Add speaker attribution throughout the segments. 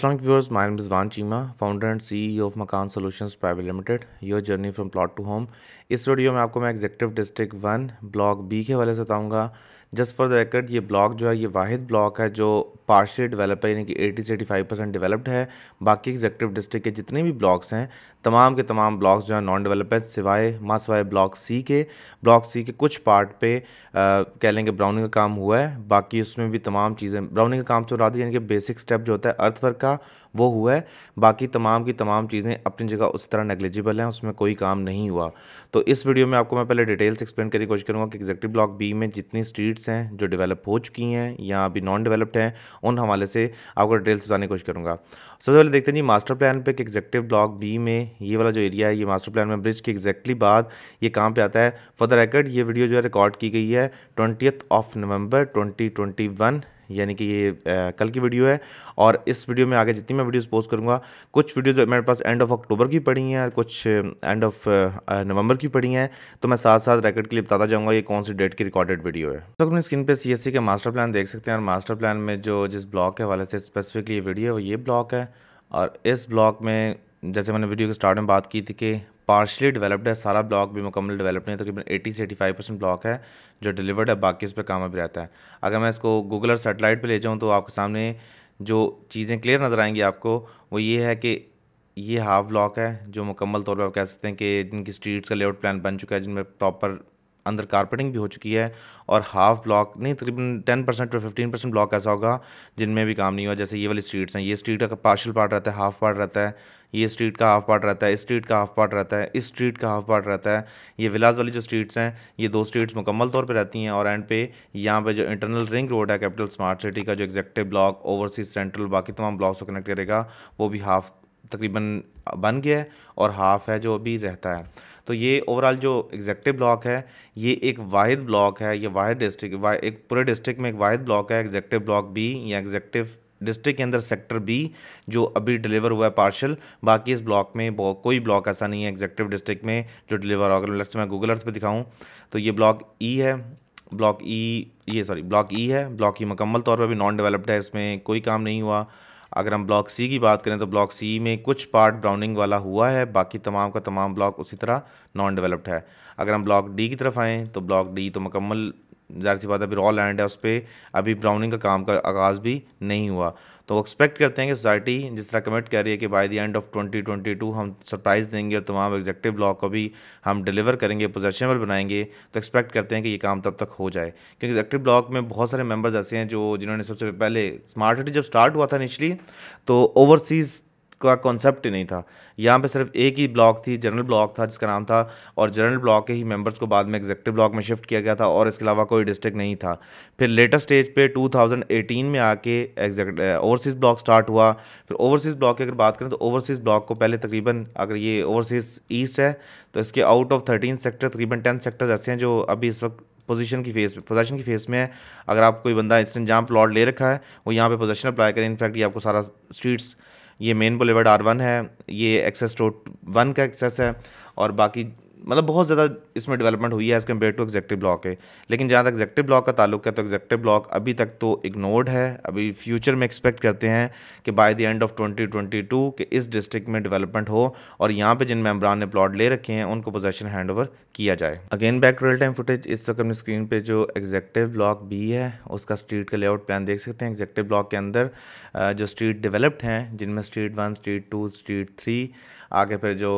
Speaker 1: Aslam viewers mine Rizwan Cheema founder and C E of Makaan solutions private limited your journey from plot to home इस video में आपको मैं executive district one block B के वाले से बताऊँगा जस्ट फॉर द रिकॉर्ड ये ब्लॉक जो है ये वाद ब्लॉक है जो पार्शली डेवलप है यानी कि 80 से 85 परसेंट डेवलप्ड है बाकी एग्जेक्टिव डिस्ट्रिक्ट के जितने भी ब्लॉक्स हैं तमाम के तमाम ब्लॉक्स जो है नॉन डेवलप है सिवाय माँ सिवाय ब्लॉक सी के ब्लॉक सी के कुछ पार्ट पे कह लेंगे ब्राउनिंग का काम हुआ है बाकी उसमें भी तमाम चीज़ें ब्राउनिंग का काम तो रहा यानी कि बेसिक स्टेप जो होता है अर्थवर्क का वो हुआ है बाकी तमाम की तमाम चीज़ें अपनी जगह उस तरह नेग्लिजिबल हैं उसमें कोई काम नहीं हुआ तो इस वीडियो में आपको मैं पहले डिटेल्स एक्सप्लेन करने की कोशिश करूँगा कि एग्जेक्टिव ब्लॉक बी में जितनी स्ट्रीट्स हैं जो डेवलप हो चुकी हैं या अभी नॉन डेवलप्ड हैं उन हवाले से आपको डिटेल्स बताने की कोशिश करूँगा सबसे पहले देखते हैं जी मास्टर प्लान पर एग्जेक्टिव ब्लॉक बी में ये वाला जो एरिया है ये मास्टर प्लान में ब्रिज के एग्जैक्टली बाद ये कहाँ पर आता है फॉर द रेकर्ड ये वीडियो जो है रिकॉर्ड की गई है ट्वेंटियथ ऑफ नवंबर वन यानी कि ये कल की वीडियो है और इस वीडियो में आगे जितनी मैं वीडियोस पोस्ट करूँगा कुछ वीडियोस मेरे पास एंड ऑफ अक्टूबर की पड़ी हैं और कुछ एंड ऑफ नवंबर की पड़ी हैं तो मैं साथ साथ रैकेट के लिए बताता जाऊँगा ये कौन सी डेट की रिकॉर्डेड वीडियो है तो अपनी स्क्रीन पर सी के मास्टर प्लान देख सकते हैं और मास्टर प्लान में जो जिस ब्लॉक के हवाले से स्पेसिफिकली ये वीडियो है वो ये ब्लॉक है और इस ब्लॉक में जैसे मैंने वीडियो के स्टार्ट में बात की थी कि पार्शली डेवलप्ड है सारा ब्लॉक भी मुकम्मल डेवलप नहीं है तो तकरीबन एटी से एटी फाइव परसेंट ब्लॉक है जो डिलीवर्ड है बाकी इस पर काम भी रहता है अगर मैं इसको गूगल और सेटेलाइट पर ले जाऊँ तो आपके सामने जो चीज़ें क्लियर नज़र आएंगी आपको वो ये है कि ये हाफ ब्लॉक है जो मुकम्मल तौर पर आप कह सकते हैं कि जिनकी स्ट्रीट्स का लेआउट प्लान बन चुका है जिनमें प्रॉपर अंदर कारपेटिंग भी हो चुकी है और हाफ ब्लॉक नहीं तकरीबन ten percent to fifteen percent block ऐसा होगा जिनमें भी काम नहीं हुआ जैसे ये वाली स्ट्रीट्स हैं ये स्ट्रीट का पार्शल पार्ट रहता है हाफ पार्ट रहता है ये स्ट्रीट का हाफ पार्ट रहता है इस स्ट्रीट का हाफ पार्ट रहता है इस स्ट्रीट का हाफ पार्ट रहता है ये विलास वाली जो स्ट्रीट्स हैं ये दो स्ट्रीट्स मुकम्मल तौर पर रहती हैं और एंड पे यहाँ पर जो इंटरनल रिंग रोड है कैपिटल स्मार्ट सिटी का जो एग्जेक्टिव ब्लॉक ओवरसीज सेंट्रल बाकी तमाम ब्लॉक से कनेक्ट करेगा वो भी हाफ तकरीबन बन गया है और हाफ है जो अभी रहता है तो ये ओवरऑल जो एग्जेक्टिव ब्लॉक है ये एक वाद ब्लॉक है ये वाद डिस्ट्रिक्ट एक पूरे डिस्ट्रिक्ट में एक वाद ब्लॉक है एग्जेक्टिव ब्लॉक बी या एग्जेक्टिव डिस्ट्रिक्ट के अंदर सेक्टर बी जो अभी डिलीवर हुआ है पार्शल बाकी इस ब्लॉक में कोई ब्लॉक ऐसा नहीं है एग्जेक्टिव डिस्ट्रिक्ट में जो डिलीवर होगा लेट्स मैं गूगल अर्थ पे दिखाऊं तो ये ब्लॉक ई e है ब्लॉक ई e, ये सॉरी ब्लॉक ई e है ब्लॉक ई e मुकम्मल तौर पर अभी नॉन डेवलप्ड है इसमें कोई काम नहीं हुआ अगर हम ब्लॉक सी की बात करें तो ब्लॉक सी में कुछ पार्ट ब्राउनिंग वाला हुआ है बाकी तमाम का तमाम ब्लॉक उसी तरह नॉन डेवलप्ड है अगर हम ब्लॉक डी की तरफ आएँ तो ब्लॉक डी तो मुकम्मल ज़ाहिर सी बात है अभी रॉ लैंड है उस पर अभी ब्राउनिंग का काम का आगाज़ भी नहीं हुआ तो वो एक्सपेक्ट करते हैं कि सोसाइटी जिस तरह कमिट कर रही है कि बाय द एंड ऑफ 2022 हम सरप्राइज़ देंगे और तमाम एग्जेक्टिव ब्लॉक को भी हम डिलीवर करेंगे पोजेशनबल बनाएंगे तो एक्सपेक्ट करते हैं कि ये काम तब तक हो जाए क्योंकि एग्जेक्टिव ब्लॉक में बहुत सारे मेम्बर्स ऐसे हैं जो जिन्होंने सबसे पहले स्मार्ट सिटी जब स्टार्ट हुआ था निचली तो ओवरसीज़ का कॉन्सेप्ट ही नहीं था यहाँ पे सिर्फ एक ही ब्लॉक थी जनरल ब्लॉक था जिसका नाम था और जनरल ब्लॉक के ही मेंबर्स को बाद में एग्जेक्टिव ब्लॉक में शिफ्ट किया गया था और इसके अलावा कोई डिस्ट्रिक्ट नहीं था फिर लेटेस्ट स्टेज पे 2018 में आके एग्जैक्ट ओवरसीज़ ब्लॉक स्टार्ट हुआ फिर ओवरसीज़ ब्लॉक की अगर बात करें तो ओवरसीज़ ब्लॉक को पहले तकरीबन अगर ये ओवरसीज़ ईस्ट है तो इसके आउट ऑफ थर्टीन सेक्टर तकरीबन टेन सेक्टर्स ऐसे हैं जो अभी इस वक्त पोजीशन की फेस में पोजेशन की फेस में है अगर आप कोई बंदा इंस्टेंट जहाँ प्लॉट ले रखा है वो यहाँ पे पोजेशन अप्लाई करें इनफैक्ट ये आपको सारा स्ट्रीट्स ये मेन बुलेवर्ड आर वन है ये एक्सेस रोड वन का एक्सेस है और बाकी मतलब बहुत ज़्यादा इसमें डेवलपमेंट हुई है as compare to executive block है लेकिन जहाँ तक एग्जेक्टिव ब्लॉक का ताल्लुक है तो एग्जेक्टिव ब्लॉक अभी तक तो इग्नोर्ड है अभी फ्यूचर में एक्सपेक्ट करते हैं कि बाय द एंड ऑफ 2022 कि इस डिस्ट्रिक्ट में डेवलपमेंट हो और यहाँ पर जिन मेम्बरान ने प्लॉट ले रखे हैं उनको पोजेशन हैंड किया जाए again back to real time footage इस वक्त अपनी स्क्रीन पर जो एग्जेक्टिव ब्लॉक भी है उसका स्ट्रीट का लेआउट प्लान देख सकते हैं एग्जेक्टिव ब्लॉक के अंदर जो स्ट्रीट डिवेलप्ड हैं जिनमें street one street two street three आगे फिर जो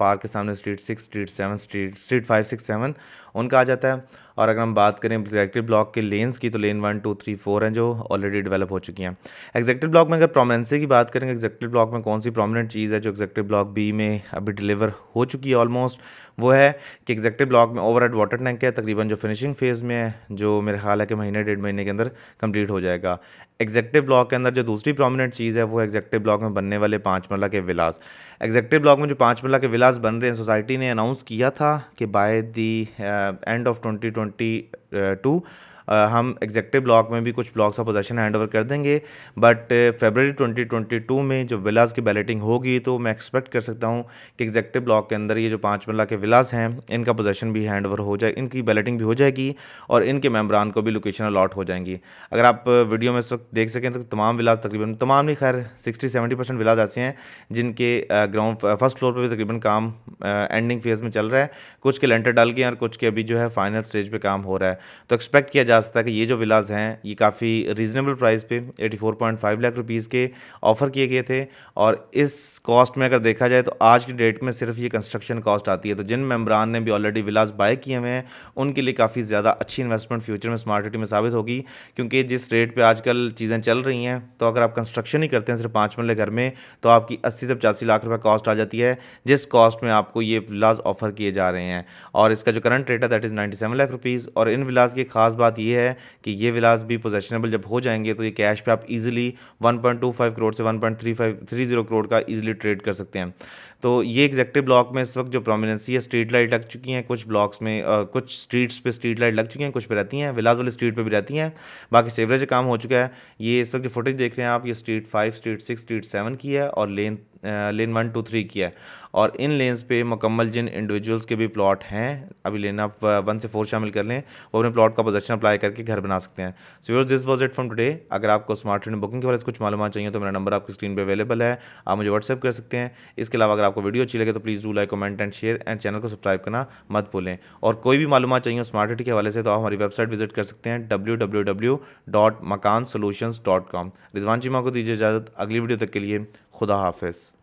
Speaker 1: पार्क के सामने street six street seven street street five six seven उनका आ जाता है और अगर हम बात करें एग्जैक्टिव ब्लॉक के लेंस की तो lane one two three four हैं जो ऑलरेडी डेवलप हो चुकी हैं एग्जैक्टिव ब्लॉक में अगर प्रोमिनेंसी की बात करेंगे एग्जैक्टिव ब्लॉक में कौन सी प्रोमिनेंट चीज़ है जो एग्जैक्टिव ब्लॉक बी में अभी डिलीवर हो चुकी है ऑलमोस्ट वो है कि एग्जैक्टिव ब्लॉक में ओवर वाटर टैंक है तकरीबन जो फिनिशिंग फेज़ में है जो मेरे ख्याल है कि महीने डेढ़ महीने के अंदर कंप्लीट हो जाएगा एग्जैक्टिव ब्लॉक के अंदर जो दूसरी प्रोमिनेंट चीज़ है वो एग्जैक्टिव ब्लॉक में बनने वाले पाँच मल्ला के विलास एग्जैक्टिव ब्लॉक में जो पाँच मल्ला के विलास बन रहे हैं सोसाइटी ने अनाउंस किया था कि by the end of twenty 2022 uh, हम एग्जेक्टिव ब्लॉक में भी कुछ blocks of possession hand over कर देंगे बट फेबररी 2022 में जो विलाज की बैलेटिंग होगी तो मैं एक्सपेक्ट कर सकता हूँ कि एग्जेक्टिव ब्लॉक के अंदर ये जो पाँच मरला के विलाज हैं इनका पोजेशन भी हैंड ओवर हो जाए इनकी बैलेटिंग भी हो जाएगी और इनके मेम्बरान को भी लोकेशन अलॉट हो जाएंगी अगर आप वीडियो में इस वक्त देख सकें तो तमाम विलाज तकरीबन तमाम ही खैर सिक्सटी सेवेंटी परसेंट विलाज ऐसे हैं जिनके ग्राउंड फर्स्ट फ्लोर पर भी तकरीबन काम एंडिंग फेज़ में चल रहा है कुछ के लेंटर डाल गए हैं और कुछ के अभी जो है फाइनल स्टेज पर काम हो रहा है तो एक्सपेक्ट किया जा जा सकता है कि ये जो विलाज हैं ये काफ़ी रीज़नेबल प्राइस पे 84.5 लाख रुपीज़ के ऑफ़र किए गए थे और इस कॉस्ट में अगर देखा जाए तो आज की डेट में सिर्फ ये कंस्ट्रक्शन कॉस्ट आती है तो जिन मेम्बरान ने भी ऑलरेडी विलाज बाय किए हुए हैं उनके लिए काफ़ी ज़्यादा अच्छी इन्वेस्टमेंट फ्यूचर में स्मार्ट सिटी में साबित होगी क्योंकि जिस रेट पर आजकल चीज़ें चल रही हैं तो अगर आप कंस्ट्रक्शन ही करते हैं सिर्फ पाँच मरले घर में तो आपकी अस्सी से पचासी लाख रुपये कॉस्ट आ जाती है जिस कॉस्ट में आपको ये विलाज ऑफ़र किए जा रहे हैं और इसका जो करंट रेट है that is ninety lakh rupees और इन विलाज की खास बात ये है कि ये विलास भी पोजेशनेबल जब हो जाएंगे तो ये कैश पे आप इजीली 1.25 करोड़ से 1.3530 करोड़ का इजीली ट्रेड कर सकते हैं तो ये एग्जैक्टिव ब्लॉक में इस वक्त जो प्रोमिनेंसी है स्ट्रीट लाइट लग चुकी हैं कुछ ब्लॉक्स में आ, कुछ स्ट्रीट्स पे स्ट्रीट लाइट लग चुकी हैं कुछ पे रहती हैं विलास वाली स्ट्रीट पे भी रहती हैं बाकी सेवरेज काम हो चुका है ये इस वक्त जो फुटेज देख रहे हैं आप ये street five street six street seven की है और lane lane one two three किया है और इन लेन्स पे मुकम्मल जिन इंडिविजुअल्स के भी प्लॉट हैं अभी लेन आप वन से फोर शामिल कर लें वो अपने प्लॉट का पोजेक्शन अप्लाई करके घर बना सकते हैं so your this was it from today अगर आपको स्मार्ट ट्रेन बुकिंग के बारे में कुछ मालूम चाहिए तो मेरा नंबर आपकी स्क्रीन पर अवेलेबल है आप मुझे व्हाट्सअप कर सकते हैं इसके अलावा अगर आपको वीडियो अच्छी लगे तो please do like comment and share and channel को सब्सक्राइब करना मत भूलें और कोई भी मालूम चाहिए स्मार्ट सिटी के हवाले से तो आप हमारी वेबसाइट विजिट कर सकते हैं W W W dot Makaan solutions dot com Rizwan Cheema को दीजिए इजाज़त अगली वीडियो तक के लिए خداحافظ